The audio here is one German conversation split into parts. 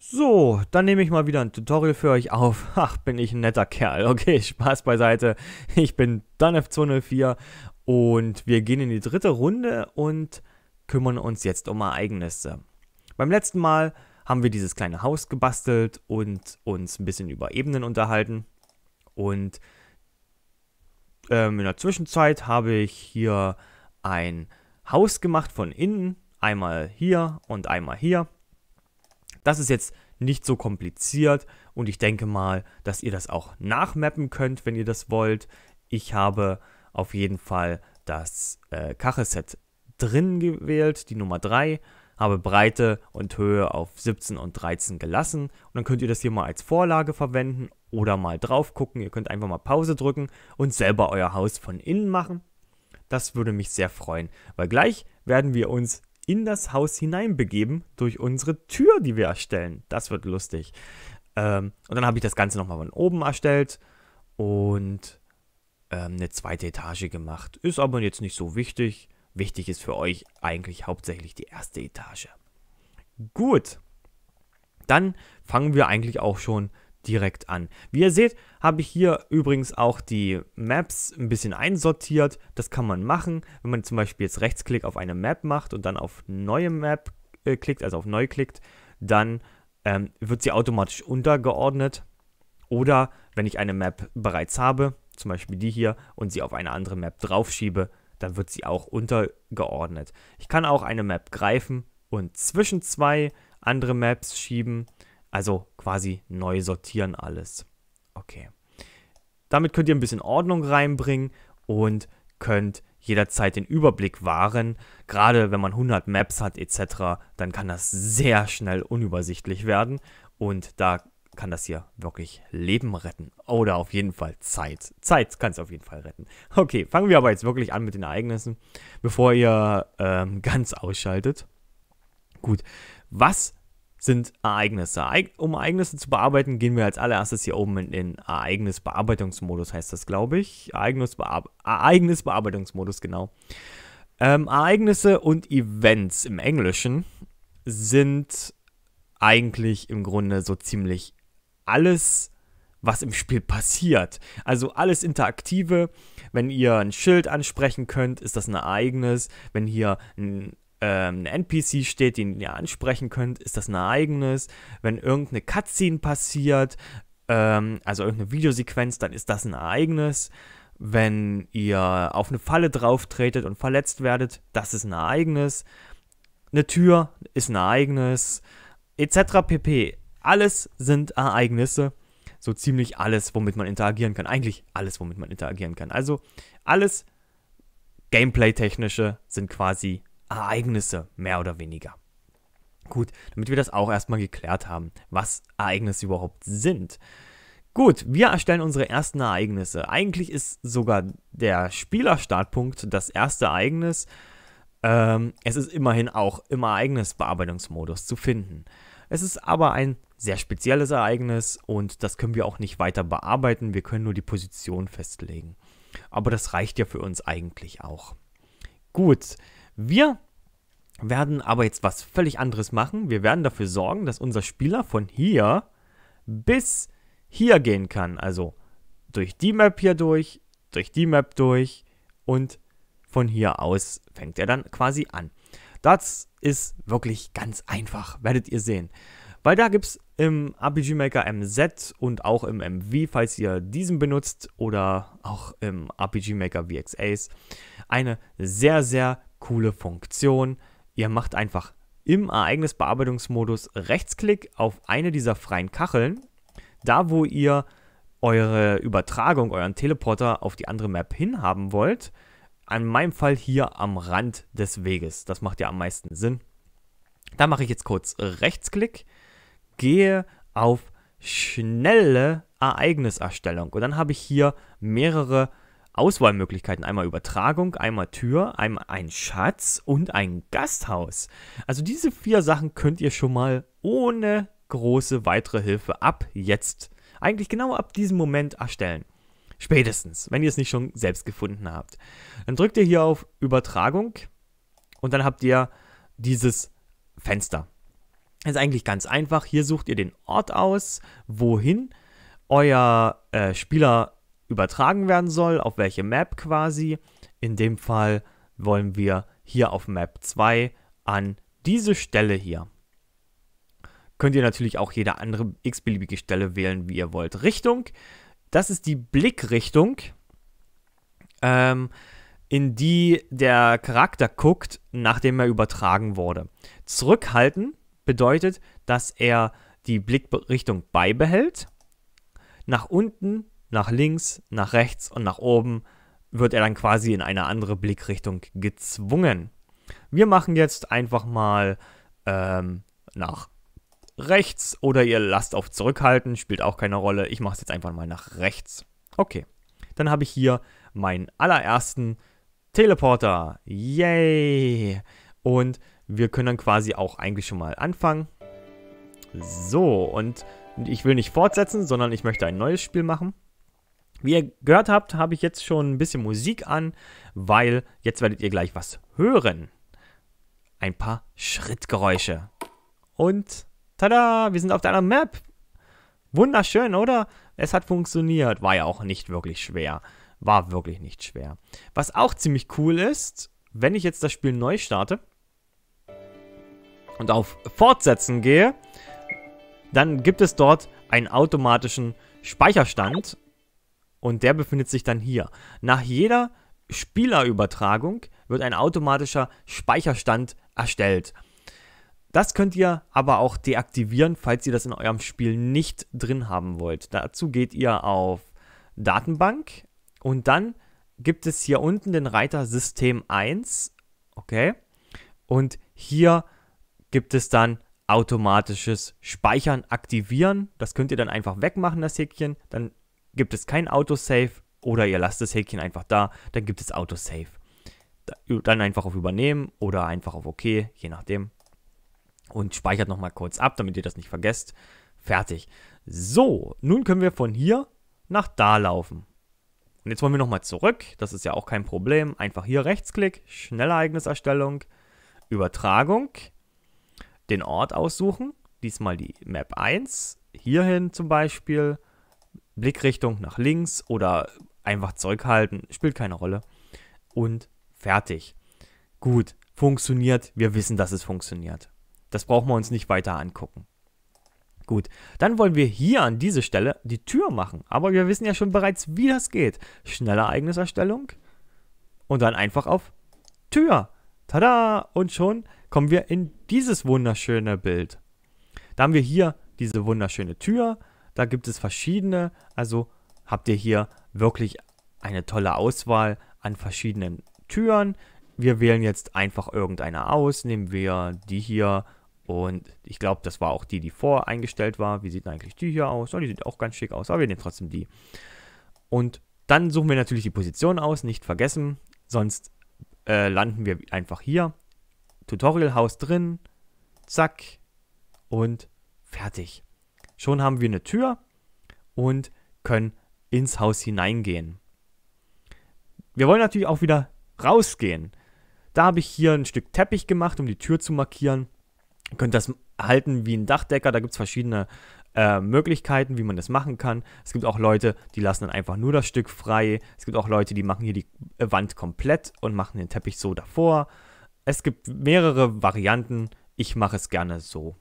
So, dann nehme ich mal wieder ein Tutorial für euch auf. Ach, bin ich ein netter Kerl. Okay, Spaß beiseite. Ich bin DanF204 und wir gehen in die dritte Runde und kümmern uns jetzt um Ereignisse. Beim letzten Mal haben wir dieses kleine Haus gebastelt und uns ein bisschen über Ebenen unterhalten. Und ähm, in der Zwischenzeit habe ich hier ein Haus gemacht von innen. Einmal hier und einmal hier das ist jetzt nicht so kompliziert und ich denke mal, dass ihr das auch nachmappen könnt, wenn ihr das wollt. Ich habe auf jeden Fall das äh, Kachelset drin gewählt, die Nummer 3, habe Breite und Höhe auf 17 und 13 gelassen und dann könnt ihr das hier mal als Vorlage verwenden oder mal drauf gucken. Ihr könnt einfach mal Pause drücken und selber euer Haus von innen machen. Das würde mich sehr freuen, weil gleich werden wir uns in das Haus hineinbegeben durch unsere Tür, die wir erstellen. Das wird lustig. Ähm, und dann habe ich das Ganze nochmal von oben erstellt und ähm, eine zweite Etage gemacht. Ist aber jetzt nicht so wichtig. Wichtig ist für euch eigentlich hauptsächlich die erste Etage. Gut, dann fangen wir eigentlich auch schon an direkt an. Wie ihr seht, habe ich hier übrigens auch die Maps ein bisschen einsortiert. Das kann man machen, wenn man zum Beispiel jetzt Rechtsklick auf eine Map macht und dann auf Neue Map äh, klickt, also auf Neu klickt, dann ähm, wird sie automatisch untergeordnet. Oder wenn ich eine Map bereits habe, zum Beispiel die hier, und sie auf eine andere Map draufschiebe, dann wird sie auch untergeordnet. Ich kann auch eine Map greifen und zwischen zwei andere Maps schieben. Also quasi neu sortieren alles. Okay. Damit könnt ihr ein bisschen Ordnung reinbringen und könnt jederzeit den Überblick wahren. Gerade wenn man 100 Maps hat etc., dann kann das sehr schnell unübersichtlich werden und da kann das hier wirklich Leben retten. Oder auf jeden Fall Zeit. Zeit kann es auf jeden Fall retten. Okay, fangen wir aber jetzt wirklich an mit den Ereignissen, bevor ihr ähm, ganz ausschaltet. Gut, was sind Ereignisse. Um Ereignisse zu bearbeiten, gehen wir als allererstes hier oben in den Ereignisbearbeitungsmodus, heißt das, glaube ich. Ereignisbear Ereignisbearbeitungsmodus, genau. Ähm, Ereignisse und Events im Englischen sind eigentlich im Grunde so ziemlich alles, was im Spiel passiert. Also alles Interaktive. Wenn ihr ein Schild ansprechen könnt, ist das ein Ereignis. Wenn hier ein ähm, ein NPC steht, den ihr ansprechen könnt, ist das ein Ereignis. Wenn irgendeine Cutscene passiert, ähm, also irgendeine Videosequenz, dann ist das ein Ereignis. Wenn ihr auf eine Falle drauf tretet und verletzt werdet, das ist ein Ereignis. Eine Tür ist ein Ereignis. Etc. pp. Alles sind Ereignisse. So ziemlich alles, womit man interagieren kann. Eigentlich alles, womit man interagieren kann. Also alles Gameplay-technische sind quasi Ereignisse, mehr oder weniger. Gut, damit wir das auch erstmal geklärt haben, was Ereignisse überhaupt sind. Gut, wir erstellen unsere ersten Ereignisse. Eigentlich ist sogar der Spielerstartpunkt das erste Ereignis. Ähm, es ist immerhin auch im Ereignisbearbeitungsmodus zu finden. Es ist aber ein sehr spezielles Ereignis und das können wir auch nicht weiter bearbeiten. Wir können nur die Position festlegen. Aber das reicht ja für uns eigentlich auch. Gut, wir werden aber jetzt was völlig anderes machen. Wir werden dafür sorgen, dass unser Spieler von hier bis hier gehen kann. Also durch die Map hier durch, durch die Map durch und von hier aus fängt er dann quasi an. Das ist wirklich ganz einfach, werdet ihr sehen. Weil da gibt es im RPG Maker MZ und auch im MV, falls ihr diesen benutzt oder auch im RPG Maker VXAs, eine sehr, sehr coole Funktion. Ihr macht einfach im Ereignisbearbeitungsmodus Rechtsklick auf eine dieser freien Kacheln, da wo ihr eure Übertragung, euren Teleporter auf die andere Map hinhaben wollt. An meinem Fall hier am Rand des Weges. Das macht ja am meisten Sinn. Da mache ich jetzt kurz Rechtsklick, gehe auf schnelle Ereigniserstellung und dann habe ich hier mehrere Auswahlmöglichkeiten. Einmal Übertragung, einmal Tür, einmal ein Schatz und ein Gasthaus. Also diese vier Sachen könnt ihr schon mal ohne große weitere Hilfe ab jetzt, eigentlich genau ab diesem Moment erstellen. Spätestens, wenn ihr es nicht schon selbst gefunden habt. Dann drückt ihr hier auf Übertragung und dann habt ihr dieses Fenster. Das ist eigentlich ganz einfach. Hier sucht ihr den Ort aus, wohin euer äh, Spieler übertragen werden soll, auf welche Map quasi. In dem Fall wollen wir hier auf Map 2 an diese Stelle hier. Könnt ihr natürlich auch jede andere x-beliebige Stelle wählen, wie ihr wollt. Richtung, das ist die Blickrichtung, ähm, in die der Charakter guckt, nachdem er übertragen wurde. Zurückhalten bedeutet, dass er die Blickrichtung beibehält. Nach unten nach links, nach rechts und nach oben wird er dann quasi in eine andere Blickrichtung gezwungen. Wir machen jetzt einfach mal ähm, nach rechts oder ihr lasst auf zurückhalten, spielt auch keine Rolle. Ich mache es jetzt einfach mal nach rechts. Okay, dann habe ich hier meinen allerersten Teleporter. Yay! Und wir können dann quasi auch eigentlich schon mal anfangen. So, und ich will nicht fortsetzen, sondern ich möchte ein neues Spiel machen. Wie ihr gehört habt, habe ich jetzt schon ein bisschen Musik an, weil jetzt werdet ihr gleich was hören. Ein paar Schrittgeräusche. Und tada, wir sind auf der anderen Map. Wunderschön, oder? Es hat funktioniert. War ja auch nicht wirklich schwer. War wirklich nicht schwer. Was auch ziemlich cool ist, wenn ich jetzt das Spiel neu starte und auf Fortsetzen gehe, dann gibt es dort einen automatischen Speicherstand und der befindet sich dann hier. Nach jeder Spielerübertragung wird ein automatischer Speicherstand erstellt. Das könnt ihr aber auch deaktivieren, falls ihr das in eurem Spiel nicht drin haben wollt. Dazu geht ihr auf Datenbank und dann gibt es hier unten den Reiter System 1. Okay. Und hier gibt es dann automatisches Speichern aktivieren. Das könnt ihr dann einfach wegmachen, das Häkchen. Dann gibt es kein Autosave oder ihr lasst das Häkchen einfach da, dann gibt es Autosave. Dann einfach auf Übernehmen oder einfach auf OK, je nachdem. Und speichert nochmal kurz ab, damit ihr das nicht vergesst. Fertig. So, nun können wir von hier nach da laufen. Und jetzt wollen wir nochmal zurück, das ist ja auch kein Problem. Einfach hier Rechtsklick, schnelle Ereigniserstellung, Übertragung, den Ort aussuchen, diesmal die Map 1, hierhin zum Beispiel Blickrichtung nach links oder einfach Zeug halten, spielt keine Rolle. Und fertig. Gut, funktioniert, wir wissen, dass es funktioniert. Das brauchen wir uns nicht weiter angucken. Gut, dann wollen wir hier an diese Stelle die Tür machen, aber wir wissen ja schon bereits, wie das geht. Schnelle Ereigniserstellung und dann einfach auf Tür. Tada! Und schon kommen wir in dieses wunderschöne Bild. Da haben wir hier diese wunderschöne Tür, da gibt es verschiedene, also habt ihr hier wirklich eine tolle Auswahl an verschiedenen Türen. Wir wählen jetzt einfach irgendeine aus, nehmen wir die hier und ich glaube, das war auch die, die voreingestellt war. Wie sieht eigentlich die hier aus? Oh, die sieht auch ganz schick aus, aber wir nehmen trotzdem die. Und dann suchen wir natürlich die Position aus, nicht vergessen, sonst äh, landen wir einfach hier. Tutorial Haus drin, zack und fertig. Schon haben wir eine Tür und können ins Haus hineingehen. Wir wollen natürlich auch wieder rausgehen. Da habe ich hier ein Stück Teppich gemacht, um die Tür zu markieren. Ihr könnt das halten wie ein Dachdecker. Da gibt es verschiedene äh, Möglichkeiten, wie man das machen kann. Es gibt auch Leute, die lassen dann einfach nur das Stück frei. Es gibt auch Leute, die machen hier die äh, Wand komplett und machen den Teppich so davor. Es gibt mehrere Varianten. Ich mache es gerne so.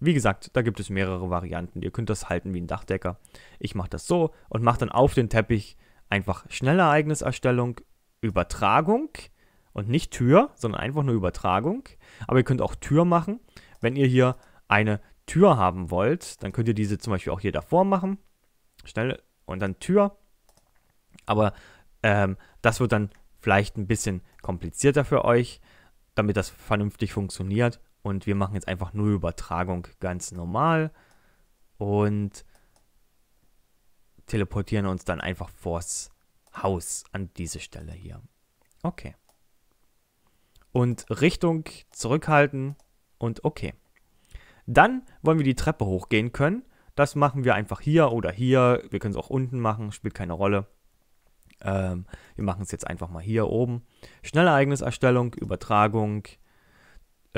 Wie gesagt, da gibt es mehrere Varianten. Ihr könnt das halten wie ein Dachdecker. Ich mache das so und mache dann auf den Teppich einfach schnelle Ereigniserstellung, Übertragung und nicht Tür, sondern einfach nur Übertragung. Aber ihr könnt auch Tür machen. Wenn ihr hier eine Tür haben wollt, dann könnt ihr diese zum Beispiel auch hier davor machen. Schnell und dann Tür. Aber ähm, das wird dann vielleicht ein bisschen komplizierter für euch, damit das vernünftig funktioniert. Und wir machen jetzt einfach nur Übertragung ganz normal und teleportieren uns dann einfach vors Haus an diese Stelle hier. Okay. Und Richtung zurückhalten und okay. Dann wollen wir die Treppe hochgehen können. Das machen wir einfach hier oder hier. Wir können es auch unten machen, spielt keine Rolle. Ähm, wir machen es jetzt einfach mal hier oben. Schnelle Schnellereigniserstellung, Übertragung,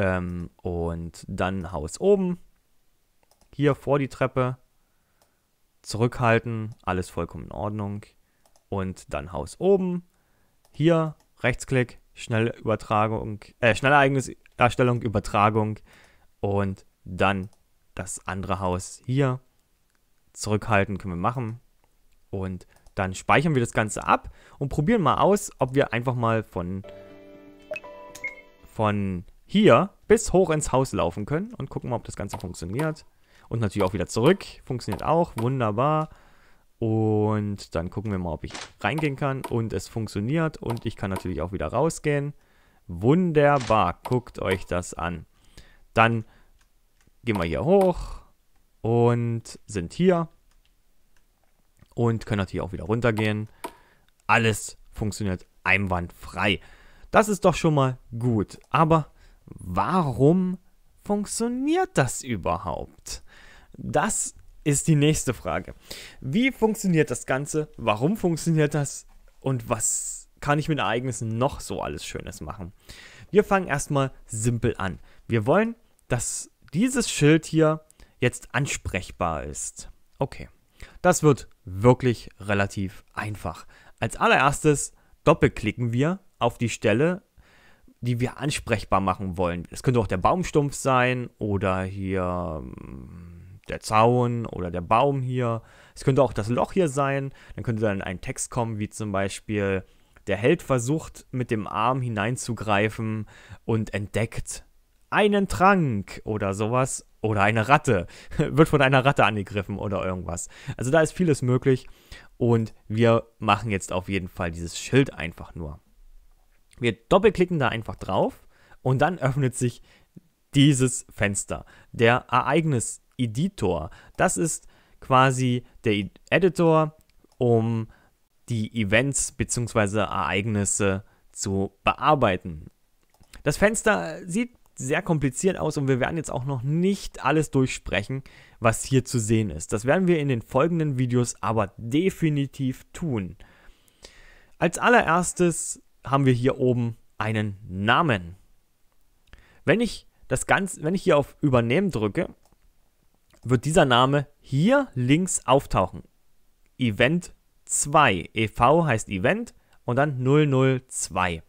ähm, und dann Haus oben. Hier vor die Treppe. Zurückhalten. Alles vollkommen in Ordnung. Und dann Haus oben. Hier Rechtsklick. Schnelle Übertragung. Äh, schnelle Ereigniserstellung, Übertragung. Und dann das andere Haus hier. Zurückhalten können wir machen. Und dann speichern wir das Ganze ab und probieren mal aus, ob wir einfach mal von, von hier bis hoch ins Haus laufen können und gucken mal, ob das Ganze funktioniert. Und natürlich auch wieder zurück. Funktioniert auch. Wunderbar. Und dann gucken wir mal, ob ich reingehen kann. Und es funktioniert. Und ich kann natürlich auch wieder rausgehen. Wunderbar. Guckt euch das an. Dann gehen wir hier hoch. Und sind hier. Und können natürlich auch wieder runtergehen. Alles funktioniert einwandfrei. Das ist doch schon mal gut. Aber warum funktioniert das überhaupt? Das ist die nächste Frage. Wie funktioniert das Ganze? Warum funktioniert das? Und was kann ich mit Ereignissen noch so alles Schönes machen? Wir fangen erstmal simpel an. Wir wollen, dass dieses Schild hier jetzt ansprechbar ist. Okay, das wird wirklich relativ einfach. Als allererstes doppelklicken wir auf die Stelle, die wir ansprechbar machen wollen. Es könnte auch der Baumstumpf sein oder hier hm, der Zaun oder der Baum hier. Es könnte auch das Loch hier sein. Dann könnte dann ein Text kommen, wie zum Beispiel, der Held versucht mit dem Arm hineinzugreifen und entdeckt einen Trank oder sowas. Oder eine Ratte. Wird von einer Ratte angegriffen oder irgendwas. Also da ist vieles möglich. Und wir machen jetzt auf jeden Fall dieses Schild einfach nur. Wir doppelklicken da einfach drauf und dann öffnet sich dieses Fenster, der Ereignis-Editor. Das ist quasi der Editor, um die Events bzw. Ereignisse zu bearbeiten. Das Fenster sieht sehr kompliziert aus und wir werden jetzt auch noch nicht alles durchsprechen, was hier zu sehen ist. Das werden wir in den folgenden Videos aber definitiv tun. Als allererstes haben wir hier oben einen Namen. Wenn ich das Ganze, wenn ich hier auf Übernehmen drücke, wird dieser Name hier links auftauchen. Event 2. EV heißt Event und dann 002.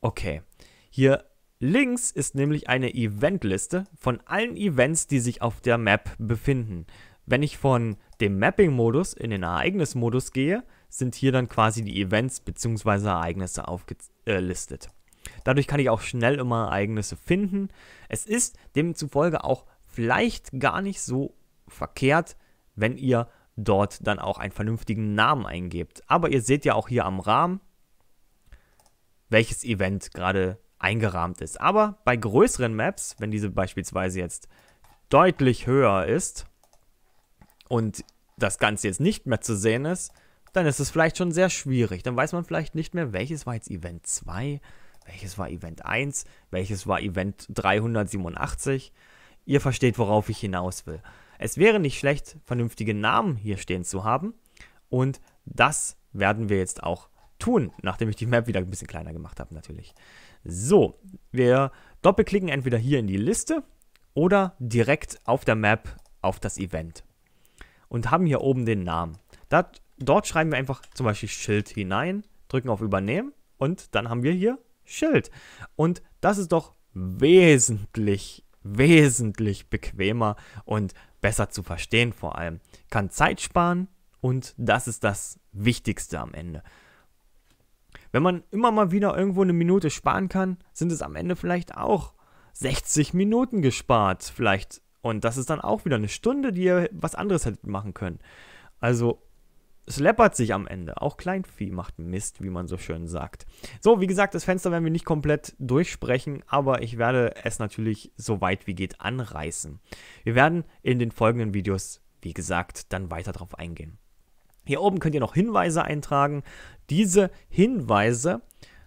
Okay. Hier links ist nämlich eine Eventliste von allen Events, die sich auf der Map befinden. Wenn ich von dem Mapping-Modus in den Ereignis-Modus gehe, sind hier dann quasi die Events bzw. Ereignisse aufgelistet. Dadurch kann ich auch schnell immer Ereignisse finden. Es ist demzufolge auch vielleicht gar nicht so verkehrt, wenn ihr dort dann auch einen vernünftigen Namen eingebt. Aber ihr seht ja auch hier am Rahmen, welches Event gerade eingerahmt ist. Aber bei größeren Maps, wenn diese beispielsweise jetzt deutlich höher ist und das Ganze jetzt nicht mehr zu sehen ist, dann ist es vielleicht schon sehr schwierig. Dann weiß man vielleicht nicht mehr, welches war jetzt Event 2, welches war Event 1, welches war Event 387. Ihr versteht, worauf ich hinaus will. Es wäre nicht schlecht, vernünftige Namen hier stehen zu haben. Und das werden wir jetzt auch tun, nachdem ich die Map wieder ein bisschen kleiner gemacht habe natürlich. So, wir doppelklicken entweder hier in die Liste oder direkt auf der Map auf das Event. Und haben hier oben den Namen. Da Dort schreiben wir einfach zum Beispiel Schild hinein, drücken auf Übernehmen und dann haben wir hier Schild. Und das ist doch wesentlich, wesentlich bequemer und besser zu verstehen vor allem. Kann Zeit sparen und das ist das Wichtigste am Ende. Wenn man immer mal wieder irgendwo eine Minute sparen kann, sind es am Ende vielleicht auch 60 Minuten gespart, vielleicht. Und das ist dann auch wieder eine Stunde, die ihr was anderes hättet machen können. Also es läppert sich am Ende. Auch Kleinvieh macht Mist, wie man so schön sagt. So, wie gesagt, das Fenster werden wir nicht komplett durchsprechen, aber ich werde es natürlich so weit wie geht anreißen. Wir werden in den folgenden Videos, wie gesagt, dann weiter darauf eingehen. Hier oben könnt ihr noch Hinweise eintragen. Diese Hinweise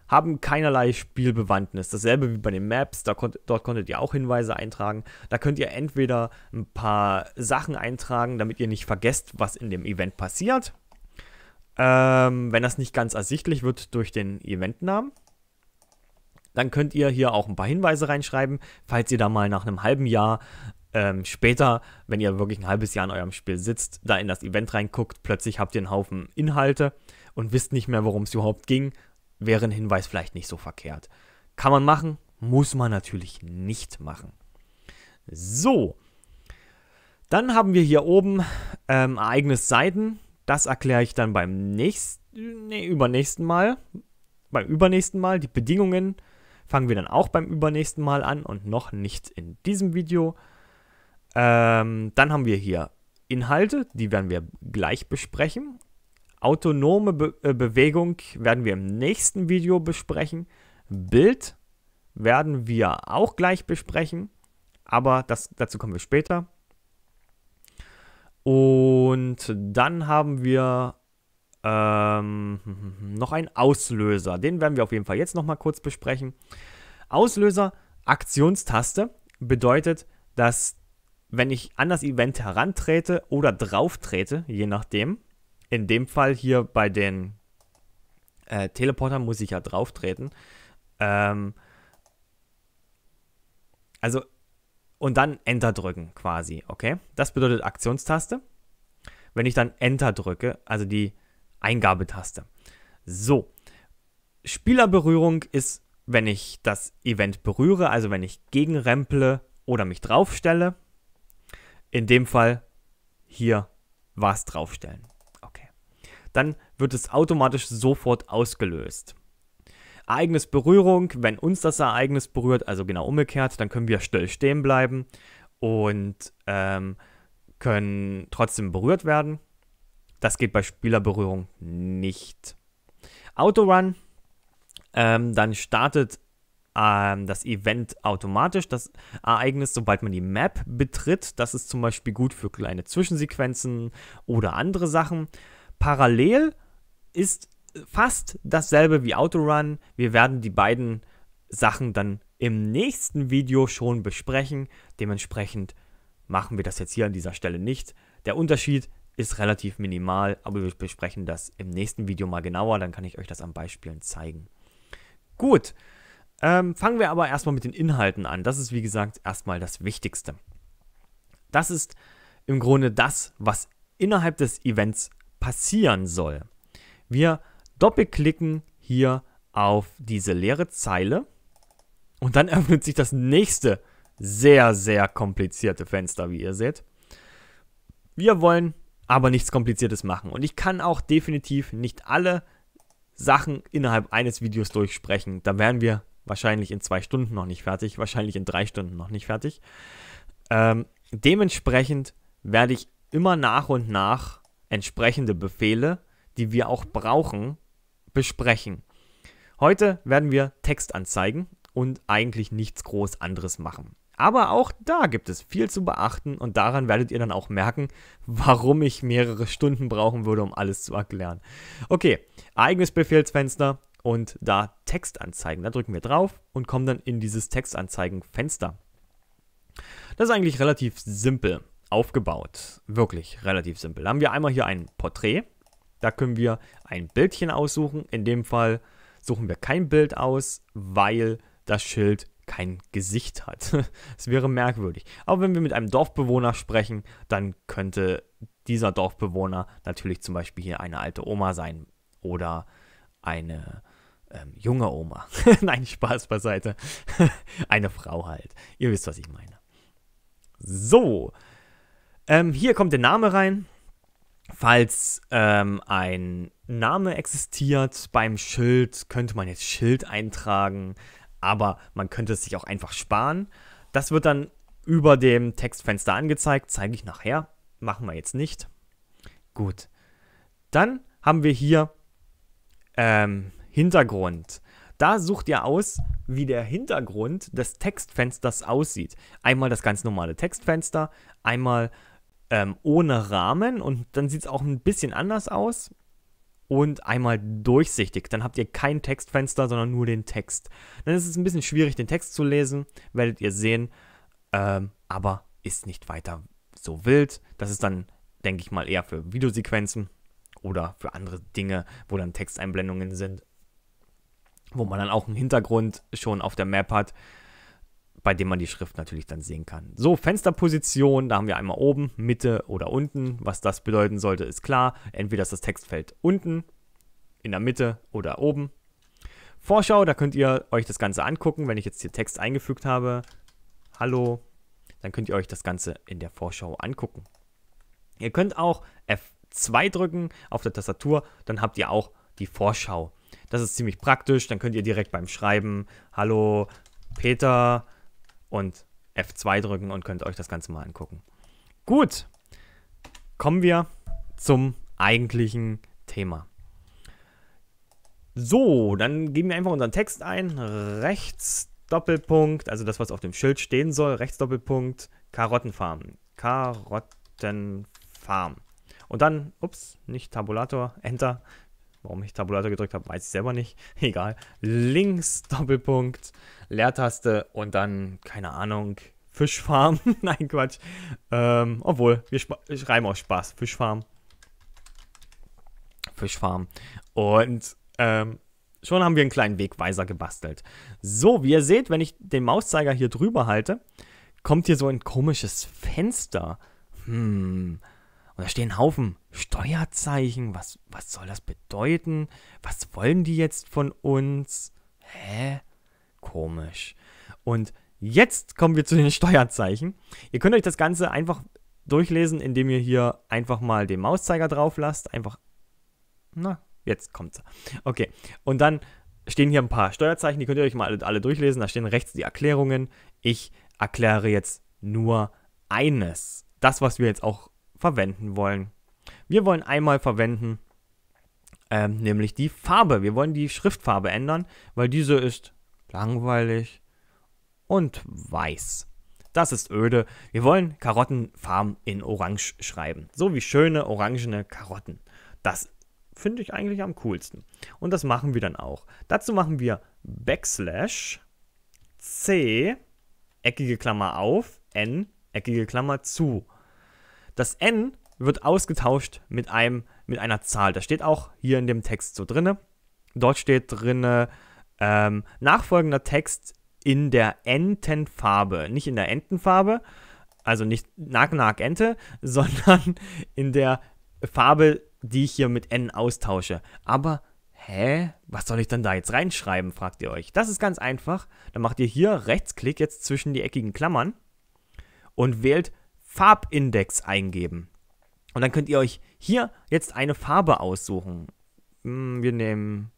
haben keinerlei Spielbewandtnis. Dasselbe wie bei den Maps, da kon dort konntet ihr auch Hinweise eintragen. Da könnt ihr entweder ein paar Sachen eintragen, damit ihr nicht vergesst, was in dem Event passiert. Ähm, wenn das nicht ganz ersichtlich wird durch den Eventnamen, dann könnt ihr hier auch ein paar Hinweise reinschreiben, falls ihr da mal nach einem halben Jahr ähm, später, wenn ihr wirklich ein halbes Jahr in eurem Spiel sitzt, da in das Event reinguckt, plötzlich habt ihr einen Haufen Inhalte und wisst nicht mehr, worum es überhaupt ging, wäre ein Hinweis vielleicht nicht so verkehrt. Kann man machen, muss man natürlich nicht machen. So, dann haben wir hier oben ähm, Ereignisseiten. Das erkläre ich dann beim nächsten, nee, übernächsten Mal. Beim übernächsten Mal. Die Bedingungen fangen wir dann auch beim übernächsten Mal an und noch nicht in diesem Video. Ähm, dann haben wir hier Inhalte, die werden wir gleich besprechen. Autonome Be äh, Bewegung werden wir im nächsten Video besprechen. Bild werden wir auch gleich besprechen, aber das, dazu kommen wir später. Und dann haben wir ähm, noch einen Auslöser. Den werden wir auf jeden Fall jetzt nochmal kurz besprechen. Auslöser, Aktionstaste bedeutet, dass wenn ich an das Event herantrete oder drauf trete, je nachdem, in dem Fall hier bei den äh, Teleportern muss ich ja drauftreten. Ähm, also und dann Enter drücken quasi, okay? Das bedeutet Aktionstaste. Wenn ich dann Enter drücke, also die Eingabetaste. So, Spielerberührung ist, wenn ich das Event berühre, also wenn ich gegenremple oder mich draufstelle. In dem Fall hier was draufstellen. Okay. Dann wird es automatisch sofort ausgelöst. Ereignis Berührung, wenn uns das Ereignis berührt, also genau umgekehrt, dann können wir still stehen bleiben und ähm, können trotzdem berührt werden. Das geht bei Spielerberührung nicht. Autorun, ähm, dann startet ähm, das Event automatisch, das Ereignis, sobald man die Map betritt. Das ist zum Beispiel gut für kleine Zwischensequenzen oder andere Sachen. Parallel ist fast dasselbe wie Autorun. Wir werden die beiden Sachen dann im nächsten Video schon besprechen. Dementsprechend machen wir das jetzt hier an dieser Stelle nicht. Der Unterschied ist relativ minimal, aber wir besprechen das im nächsten Video mal genauer. Dann kann ich euch das an Beispielen zeigen. Gut, ähm, fangen wir aber erstmal mit den Inhalten an. Das ist, wie gesagt, erstmal das Wichtigste. Das ist im Grunde das, was innerhalb des Events passieren soll. Wir doppelklicken hier auf diese leere Zeile und dann öffnet sich das nächste sehr, sehr komplizierte Fenster, wie ihr seht. Wir wollen aber nichts Kompliziertes machen und ich kann auch definitiv nicht alle Sachen innerhalb eines Videos durchsprechen. Da wären wir wahrscheinlich in zwei Stunden noch nicht fertig, wahrscheinlich in drei Stunden noch nicht fertig. Ähm, dementsprechend werde ich immer nach und nach entsprechende Befehle, die wir auch brauchen, besprechen. Heute werden wir Text anzeigen und eigentlich nichts groß anderes machen. Aber auch da gibt es viel zu beachten und daran werdet ihr dann auch merken, warum ich mehrere Stunden brauchen würde, um alles zu erklären. Okay, eigenes Befehlsfenster und da Text anzeigen. Da drücken wir drauf und kommen dann in dieses Textanzeigenfenster. Das ist eigentlich relativ simpel aufgebaut. Wirklich relativ simpel. Da haben wir einmal hier ein Porträt da können wir ein Bildchen aussuchen. In dem Fall suchen wir kein Bild aus, weil das Schild kein Gesicht hat. Es wäre merkwürdig. Aber wenn wir mit einem Dorfbewohner sprechen, dann könnte dieser Dorfbewohner natürlich zum Beispiel hier eine alte Oma sein oder eine ähm, junge Oma. Nein, Spaß beiseite. eine Frau halt. Ihr wisst, was ich meine. So. Ähm, hier kommt der Name rein falls ähm, ein Name existiert beim Schild, könnte man jetzt Schild eintragen, aber man könnte es sich auch einfach sparen. Das wird dann über dem Textfenster angezeigt, zeige ich nachher, machen wir jetzt nicht. Gut, dann haben wir hier ähm, Hintergrund. Da sucht ihr aus, wie der Hintergrund des Textfensters aussieht. Einmal das ganz normale Textfenster, einmal ähm, ohne Rahmen und dann sieht es auch ein bisschen anders aus. Und einmal durchsichtig. Dann habt ihr kein Textfenster, sondern nur den Text. Dann ist es ein bisschen schwierig, den Text zu lesen, werdet ihr sehen. Ähm, aber ist nicht weiter so wild. Das ist dann, denke ich mal, eher für Videosequenzen oder für andere Dinge, wo dann Texteinblendungen sind, wo man dann auch einen Hintergrund schon auf der Map hat, bei dem man die Schrift natürlich dann sehen kann. So, Fensterposition, da haben wir einmal oben, Mitte oder unten. Was das bedeuten sollte, ist klar. Entweder ist das Textfeld unten, in der Mitte oder oben. Vorschau, da könnt ihr euch das Ganze angucken. Wenn ich jetzt hier Text eingefügt habe, hallo, dann könnt ihr euch das Ganze in der Vorschau angucken. Ihr könnt auch F2 drücken auf der Tastatur, dann habt ihr auch die Vorschau. Das ist ziemlich praktisch, dann könnt ihr direkt beim Schreiben, hallo Peter, und F2 drücken und könnt euch das Ganze mal angucken. Gut, kommen wir zum eigentlichen Thema. So, dann geben wir einfach unseren Text ein. Rechts Doppelpunkt, also das, was auf dem Schild stehen soll. Rechts Doppelpunkt, Karottenfarm. Karottenfarm. Und dann, ups, nicht Tabulator, Enter, Warum ich Tabulator gedrückt habe, weiß ich selber nicht. Egal. Links, Doppelpunkt, Leertaste und dann, keine Ahnung, Fischfarm. Nein, Quatsch. Ähm, obwohl, wir schreiben auch Spaß. Fischfarm. Fischfarm. Und ähm, schon haben wir einen kleinen Wegweiser gebastelt. So, wie ihr seht, wenn ich den Mauszeiger hier drüber halte, kommt hier so ein komisches Fenster. Hm, und da stehen Haufen Steuerzeichen. Was, was soll das bedeuten? Was wollen die jetzt von uns? Hä? Komisch. Und jetzt kommen wir zu den Steuerzeichen. Ihr könnt euch das Ganze einfach durchlesen, indem ihr hier einfach mal den Mauszeiger drauf lasst. Einfach. Na, jetzt kommt's. Okay. Und dann stehen hier ein paar Steuerzeichen, die könnt ihr euch mal alle, alle durchlesen. Da stehen rechts die Erklärungen. Ich erkläre jetzt nur eines. Das, was wir jetzt auch verwenden wollen. Wir wollen einmal verwenden, ähm, nämlich die Farbe. Wir wollen die Schriftfarbe ändern, weil diese ist langweilig und weiß. Das ist öde. Wir wollen Karottenfarben in Orange schreiben. So wie schöne orangene Karotten. Das finde ich eigentlich am coolsten. Und das machen wir dann auch. Dazu machen wir Backslash C, eckige Klammer auf, N, eckige Klammer zu. Das n wird ausgetauscht mit, einem, mit einer Zahl. Das steht auch hier in dem Text so drinne. Dort steht drinne ähm, nachfolgender Text in der Entenfarbe. Nicht in der Entenfarbe, also nicht Nag Nag Ente, sondern in der Farbe, die ich hier mit N austausche. Aber hä? Was soll ich denn da jetzt reinschreiben, fragt ihr euch. Das ist ganz einfach. Dann macht ihr hier Rechtsklick jetzt zwischen die eckigen Klammern und wählt Farbindex eingeben. Und dann könnt ihr euch hier jetzt eine Farbe aussuchen. Hm, wir nehmen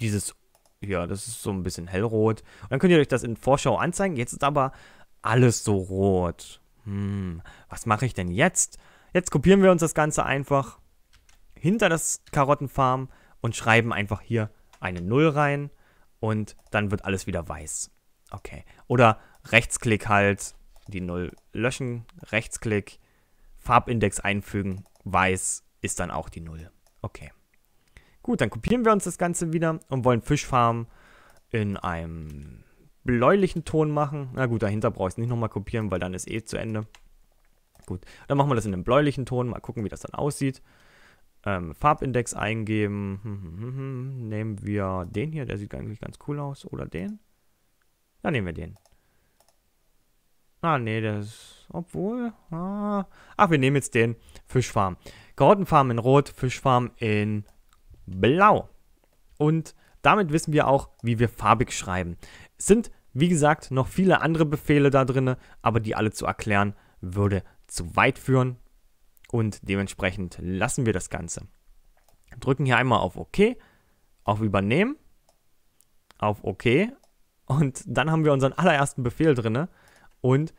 dieses, ja, das ist so ein bisschen hellrot. Und dann könnt ihr euch das in Vorschau anzeigen. Jetzt ist aber alles so rot. Hm, was mache ich denn jetzt? Jetzt kopieren wir uns das Ganze einfach hinter das Karottenfarm und schreiben einfach hier eine Null rein und dann wird alles wieder weiß. Okay. Oder Rechtsklick halt die 0 löschen, Rechtsklick, Farbindex einfügen, weiß ist dann auch die 0. Okay. Gut, dann kopieren wir uns das Ganze wieder und wollen Fischfarm in einem bläulichen Ton machen. Na gut, dahinter brauche ich es nicht nochmal kopieren, weil dann ist eh zu Ende. Gut, dann machen wir das in einem bläulichen Ton, mal gucken, wie das dann aussieht. Ähm, Farbindex eingeben. Nehmen wir den hier, der sieht eigentlich ganz cool aus. Oder den? Ja, nehmen wir den. Ah, nee, das... Obwohl... Ah, ach, wir nehmen jetzt den Fischfarm. Karottenfarm in Rot, Fischfarm in Blau. Und damit wissen wir auch, wie wir farbig schreiben. Es sind, wie gesagt, noch viele andere Befehle da drin, aber die alle zu erklären, würde zu weit führen. Und dementsprechend lassen wir das Ganze. Drücken hier einmal auf OK, auf Übernehmen, auf OK. Und dann haben wir unseren allerersten Befehl drin, und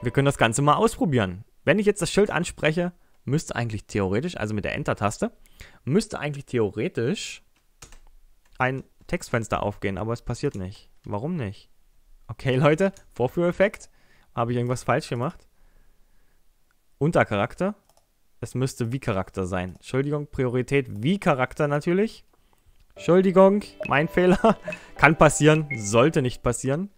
wir können das Ganze mal ausprobieren. Wenn ich jetzt das Schild anspreche, müsste eigentlich theoretisch, also mit der Enter-Taste, müsste eigentlich theoretisch ein Textfenster aufgehen, aber es passiert nicht. Warum nicht? Okay, Leute, Vorführeffekt. Habe ich irgendwas falsch gemacht? Untercharakter. Es müsste wie Charakter sein. Entschuldigung, Priorität wie Charakter natürlich. Entschuldigung, mein Fehler. Kann passieren, sollte nicht passieren.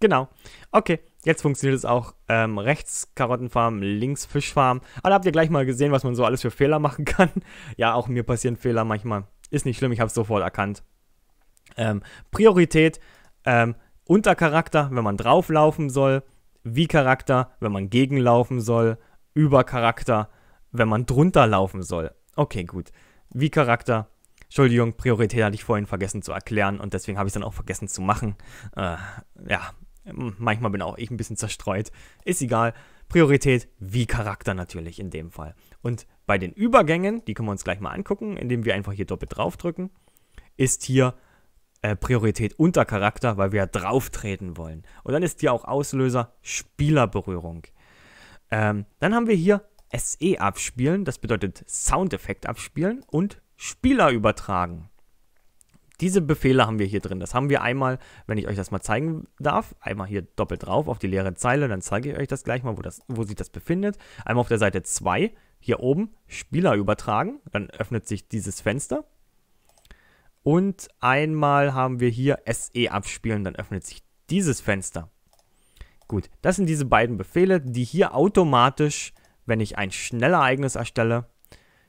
Genau. Okay, jetzt funktioniert es auch. Ähm, rechts Karottenfarm, links Fischfarm. Aber da habt ihr gleich mal gesehen, was man so alles für Fehler machen kann. Ja, auch mir passieren Fehler manchmal. Ist nicht schlimm, ich habe es sofort erkannt. Ähm, Priorität, ähm, Untercharakter, wenn man drauflaufen soll. Wie Charakter, wenn man gegenlaufen soll. Über Charakter, wenn man drunter laufen soll. Okay, gut. Wie Charakter, Entschuldigung, Priorität hatte ich vorhin vergessen zu erklären und deswegen habe ich es dann auch vergessen zu machen. Äh, ja, Manchmal bin auch ich ein bisschen zerstreut. Ist egal. Priorität wie Charakter natürlich in dem Fall. Und bei den Übergängen, die können wir uns gleich mal angucken, indem wir einfach hier doppelt draufdrücken, ist hier äh, Priorität unter Charakter, weil wir ja drauf treten wollen. Und dann ist hier auch Auslöser Spielerberührung. Ähm, dann haben wir hier SE abspielen, das bedeutet Soundeffekt abspielen und Spieler übertragen. Diese Befehle haben wir hier drin. Das haben wir einmal, wenn ich euch das mal zeigen darf, einmal hier doppelt drauf auf die leere Zeile, dann zeige ich euch das gleich mal, wo, das, wo sich das befindet. Einmal auf der Seite 2, hier oben, Spieler übertragen, dann öffnet sich dieses Fenster. Und einmal haben wir hier SE abspielen, dann öffnet sich dieses Fenster. Gut, das sind diese beiden Befehle, die hier automatisch, wenn ich ein Schnellereignis erstelle,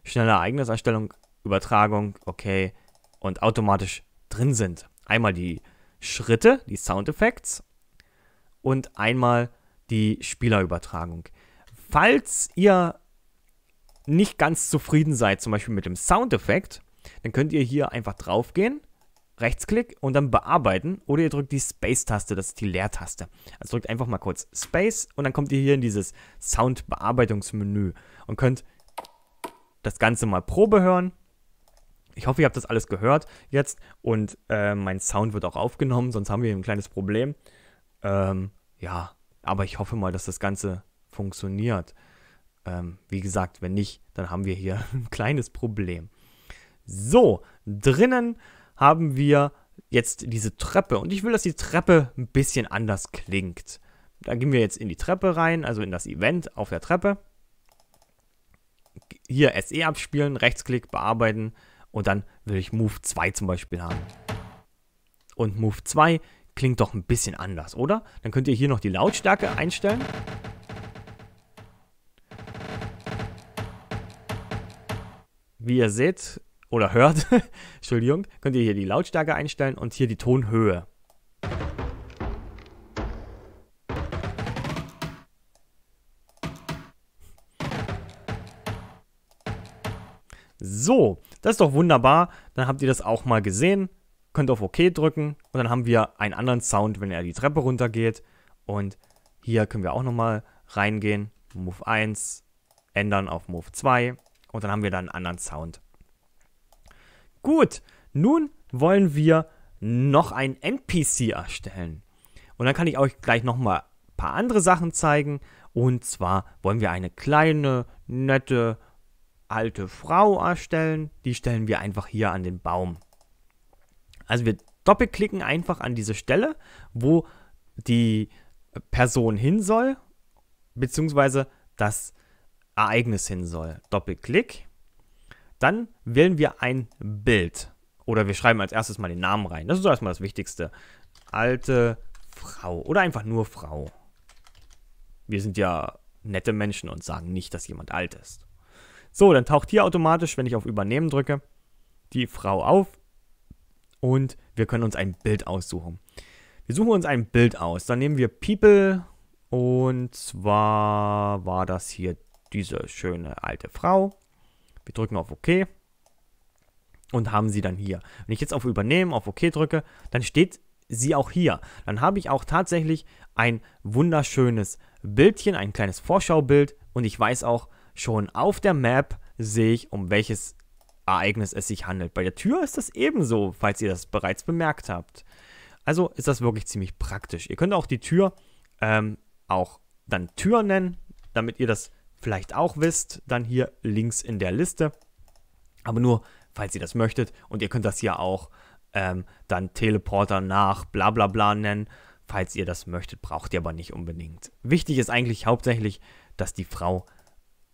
Schnellereignis-Erstellung, Übertragung, okay, und automatisch drin sind. Einmal die Schritte, die Soundeffekte und einmal die Spielerübertragung. Falls ihr nicht ganz zufrieden seid, zum Beispiel mit dem Soundeffekt, dann könnt ihr hier einfach drauf gehen, Rechtsklick und dann bearbeiten oder ihr drückt die Space-Taste, das ist die Leertaste. Also drückt einfach mal kurz Space und dann kommt ihr hier in dieses Sound-Bearbeitungsmenü und könnt das Ganze mal Probe hören ich hoffe, ihr habt das alles gehört jetzt und äh, mein Sound wird auch aufgenommen, sonst haben wir ein kleines Problem. Ähm, ja, aber ich hoffe mal, dass das Ganze funktioniert. Ähm, wie gesagt, wenn nicht, dann haben wir hier ein kleines Problem. So, drinnen haben wir jetzt diese Treppe und ich will, dass die Treppe ein bisschen anders klingt. Da gehen wir jetzt in die Treppe rein, also in das Event auf der Treppe. Hier SE abspielen, Rechtsklick bearbeiten, und dann will ich Move 2 zum Beispiel haben. Und Move 2 klingt doch ein bisschen anders, oder? Dann könnt ihr hier noch die Lautstärke einstellen. Wie ihr seht oder hört, Entschuldigung, könnt ihr hier die Lautstärke einstellen und hier die Tonhöhe. So, das ist doch wunderbar. Dann habt ihr das auch mal gesehen. Könnt auf OK drücken und dann haben wir einen anderen Sound, wenn er die Treppe runtergeht. Und hier können wir auch nochmal reingehen. Move 1, ändern auf Move 2 und dann haben wir da einen anderen Sound. Gut, nun wollen wir noch einen NPC erstellen. Und dann kann ich euch gleich nochmal ein paar andere Sachen zeigen. Und zwar wollen wir eine kleine, nette alte Frau erstellen. Die stellen wir einfach hier an den Baum. Also wir doppelklicken einfach an diese Stelle, wo die Person hin soll, beziehungsweise das Ereignis hin soll. Doppelklick. Dann wählen wir ein Bild. Oder wir schreiben als erstes mal den Namen rein. Das ist erstmal das Wichtigste. Alte Frau. Oder einfach nur Frau. Wir sind ja nette Menschen und sagen nicht, dass jemand alt ist. So, dann taucht hier automatisch, wenn ich auf Übernehmen drücke, die Frau auf und wir können uns ein Bild aussuchen. Wir suchen uns ein Bild aus. Dann nehmen wir People und zwar war das hier diese schöne alte Frau. Wir drücken auf OK und haben sie dann hier. Wenn ich jetzt auf Übernehmen, auf OK drücke, dann steht sie auch hier. Dann habe ich auch tatsächlich ein wunderschönes Bildchen, ein kleines Vorschaubild und ich weiß auch, Schon auf der Map sehe ich, um welches Ereignis es sich handelt. Bei der Tür ist das ebenso, falls ihr das bereits bemerkt habt. Also ist das wirklich ziemlich praktisch. Ihr könnt auch die Tür ähm, auch dann Tür nennen, damit ihr das vielleicht auch wisst. Dann hier links in der Liste. Aber nur, falls ihr das möchtet. Und ihr könnt das hier auch ähm, dann Teleporter nach bla bla bla nennen. Falls ihr das möchtet, braucht ihr aber nicht unbedingt. Wichtig ist eigentlich hauptsächlich, dass die Frau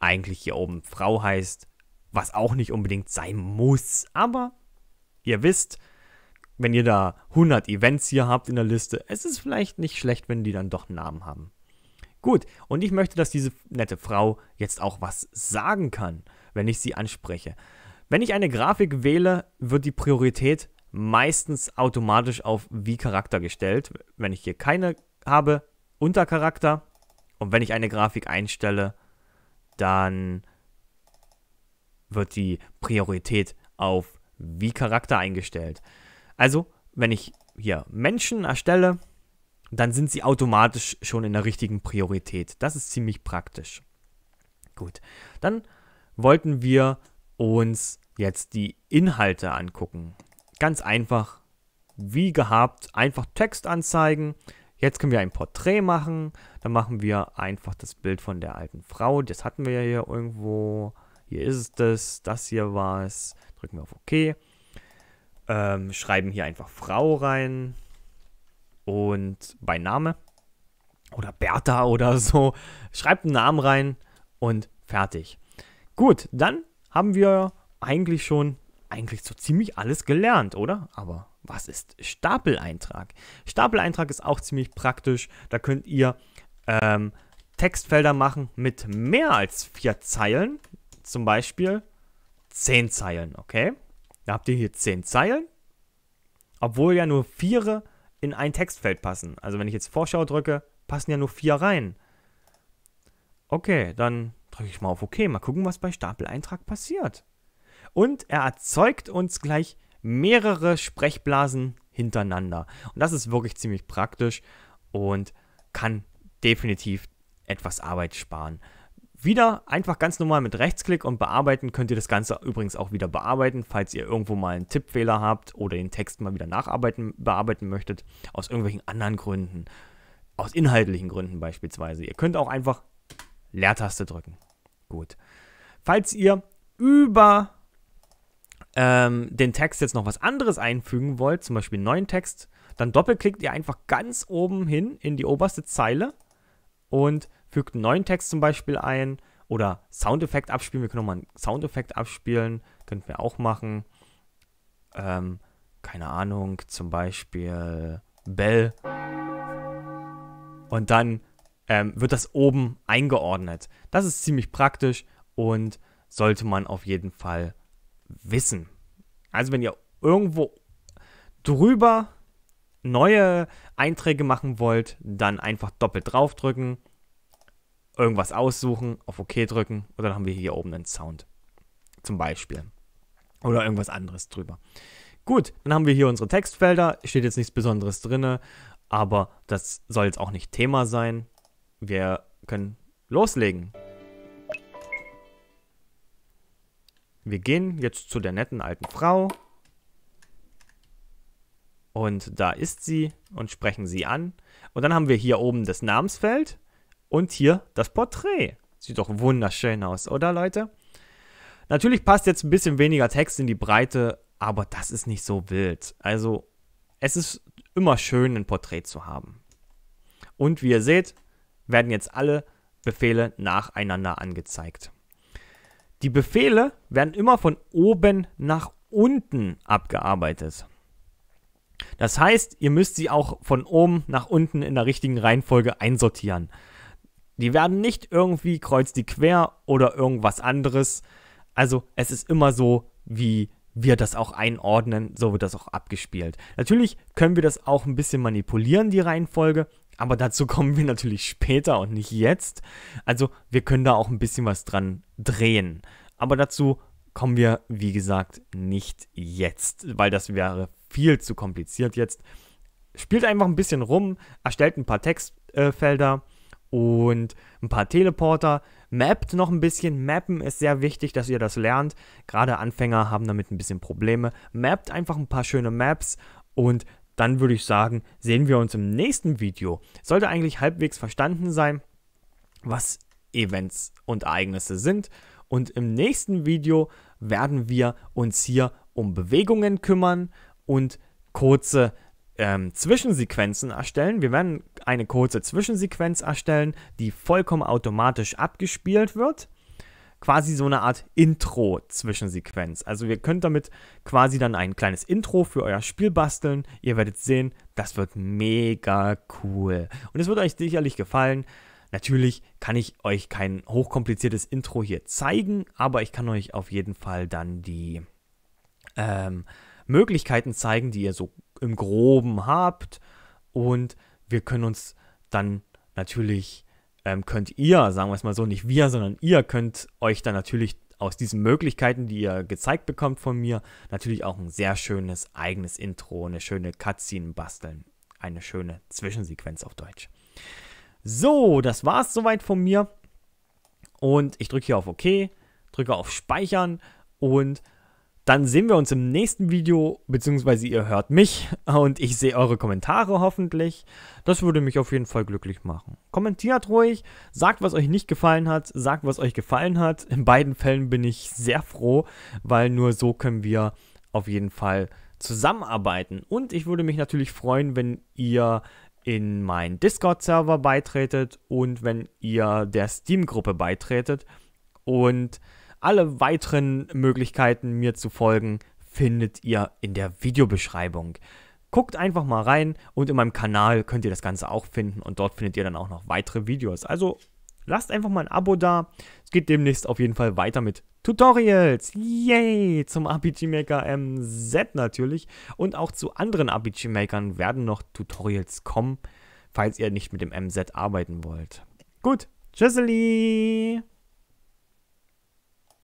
eigentlich hier oben Frau heißt, was auch nicht unbedingt sein muss. Aber ihr wisst, wenn ihr da 100 Events hier habt in der Liste, es ist vielleicht nicht schlecht, wenn die dann doch einen Namen haben. Gut, und ich möchte, dass diese nette Frau jetzt auch was sagen kann, wenn ich sie anspreche. Wenn ich eine Grafik wähle, wird die Priorität meistens automatisch auf wie Charakter gestellt. Wenn ich hier keine habe, unter Charakter. Und wenn ich eine Grafik einstelle, dann wird die Priorität auf wie Charakter eingestellt. Also, wenn ich hier Menschen erstelle, dann sind sie automatisch schon in der richtigen Priorität. Das ist ziemlich praktisch. Gut, dann wollten wir uns jetzt die Inhalte angucken. Ganz einfach, wie gehabt, einfach Text anzeigen, Jetzt können wir ein Porträt machen. Dann machen wir einfach das Bild von der alten Frau. Das hatten wir ja hier irgendwo. Hier ist es das. hier war es. Drücken wir auf OK. Ähm, schreiben hier einfach Frau rein. Und bei Name. Oder Bertha oder so. Schreibt einen Namen rein und fertig. Gut, dann haben wir eigentlich schon eigentlich so ziemlich alles gelernt, oder? Aber was ist Stapeleintrag? Stapeleintrag ist auch ziemlich praktisch. Da könnt ihr ähm, Textfelder machen mit mehr als vier Zeilen. Zum Beispiel zehn Zeilen, okay? Da habt ihr hier zehn Zeilen, obwohl ja nur vier in ein Textfeld passen. Also wenn ich jetzt Vorschau drücke, passen ja nur vier rein. Okay, dann drücke ich mal auf OK. Mal gucken, was bei Stapeleintrag passiert und er erzeugt uns gleich mehrere Sprechblasen hintereinander. Und das ist wirklich ziemlich praktisch und kann definitiv etwas Arbeit sparen. Wieder einfach ganz normal mit Rechtsklick und bearbeiten könnt ihr das Ganze übrigens auch wieder bearbeiten, falls ihr irgendwo mal einen Tippfehler habt oder den Text mal wieder nacharbeiten bearbeiten möchtet, aus irgendwelchen anderen Gründen, aus inhaltlichen Gründen beispielsweise. Ihr könnt auch einfach Leertaste drücken. Gut. Falls ihr über ähm, den Text jetzt noch was anderes einfügen wollt, zum Beispiel einen neuen Text, dann doppelklickt ihr einfach ganz oben hin in die oberste Zeile und fügt einen neuen Text zum Beispiel ein oder Soundeffekt abspielen. Wir können auch mal einen Soundeffekt abspielen, könnten wir auch machen. Ähm, keine Ahnung, zum Beispiel Bell. Und dann ähm, wird das oben eingeordnet. Das ist ziemlich praktisch und sollte man auf jeden Fall wissen. Also wenn ihr irgendwo drüber neue Einträge machen wollt, dann einfach doppelt draufdrücken, irgendwas aussuchen, auf OK drücken und dann haben wir hier oben einen Sound. Zum Beispiel. Oder irgendwas anderes drüber. Gut, dann haben wir hier unsere Textfelder. Steht jetzt nichts Besonderes drin, aber das soll jetzt auch nicht Thema sein. Wir können loslegen. Wir gehen jetzt zu der netten alten Frau. Und da ist sie und sprechen sie an. Und dann haben wir hier oben das Namensfeld und hier das Porträt. Sieht doch wunderschön aus, oder Leute? Natürlich passt jetzt ein bisschen weniger Text in die Breite, aber das ist nicht so wild. Also es ist immer schön, ein Porträt zu haben. Und wie ihr seht, werden jetzt alle Befehle nacheinander angezeigt. Die Befehle werden immer von oben nach unten abgearbeitet. Das heißt, ihr müsst sie auch von oben nach unten in der richtigen Reihenfolge einsortieren. Die werden nicht irgendwie kreuz die quer oder irgendwas anderes. Also es ist immer so, wie wir das auch einordnen, so wird das auch abgespielt. Natürlich können wir das auch ein bisschen manipulieren, die Reihenfolge, aber dazu kommen wir natürlich später und nicht jetzt. Also wir können da auch ein bisschen was dran drehen. Aber dazu kommen wir, wie gesagt, nicht jetzt, weil das wäre viel zu kompliziert jetzt. Spielt einfach ein bisschen rum, erstellt ein paar Textfelder äh, und ein paar Teleporter, mappt noch ein bisschen. Mappen ist sehr wichtig, dass ihr das lernt. Gerade Anfänger haben damit ein bisschen Probleme. Mappt einfach ein paar schöne Maps und dann würde ich sagen, sehen wir uns im nächsten Video. Sollte eigentlich halbwegs verstanden sein, was Events und Ereignisse sind. Und im nächsten Video werden wir uns hier um Bewegungen kümmern und kurze ähm, Zwischensequenzen erstellen. Wir werden eine kurze Zwischensequenz erstellen, die vollkommen automatisch abgespielt wird quasi so eine Art Intro-Zwischensequenz. Also ihr könnt damit quasi dann ein kleines Intro für euer Spiel basteln. Ihr werdet sehen, das wird mega cool. Und es wird euch sicherlich gefallen. Natürlich kann ich euch kein hochkompliziertes Intro hier zeigen, aber ich kann euch auf jeden Fall dann die ähm, Möglichkeiten zeigen, die ihr so im groben habt. Und wir können uns dann natürlich ähm, könnt ihr, sagen wir es mal so, nicht wir, sondern ihr könnt euch dann natürlich aus diesen Möglichkeiten, die ihr gezeigt bekommt von mir, natürlich auch ein sehr schönes eigenes Intro, eine schöne Cutscene basteln. Eine schöne Zwischensequenz auf Deutsch. So, das war es soweit von mir. Und ich drücke hier auf OK, drücke auf Speichern und dann sehen wir uns im nächsten Video, beziehungsweise ihr hört mich und ich sehe eure Kommentare hoffentlich. Das würde mich auf jeden Fall glücklich machen. Kommentiert ruhig, sagt, was euch nicht gefallen hat, sagt, was euch gefallen hat. In beiden Fällen bin ich sehr froh, weil nur so können wir auf jeden Fall zusammenarbeiten. Und ich würde mich natürlich freuen, wenn ihr in meinen Discord-Server beitretet und wenn ihr der Steam-Gruppe beitretet und alle weiteren Möglichkeiten, mir zu folgen, findet ihr in der Videobeschreibung. Guckt einfach mal rein und in meinem Kanal könnt ihr das Ganze auch finden und dort findet ihr dann auch noch weitere Videos. Also lasst einfach mal ein Abo da. Es geht demnächst auf jeden Fall weiter mit Tutorials. Yay! Zum RPG Maker MZ natürlich. Und auch zu anderen RPG Makern werden noch Tutorials kommen, falls ihr nicht mit dem MZ arbeiten wollt. Gut, tschüsseli!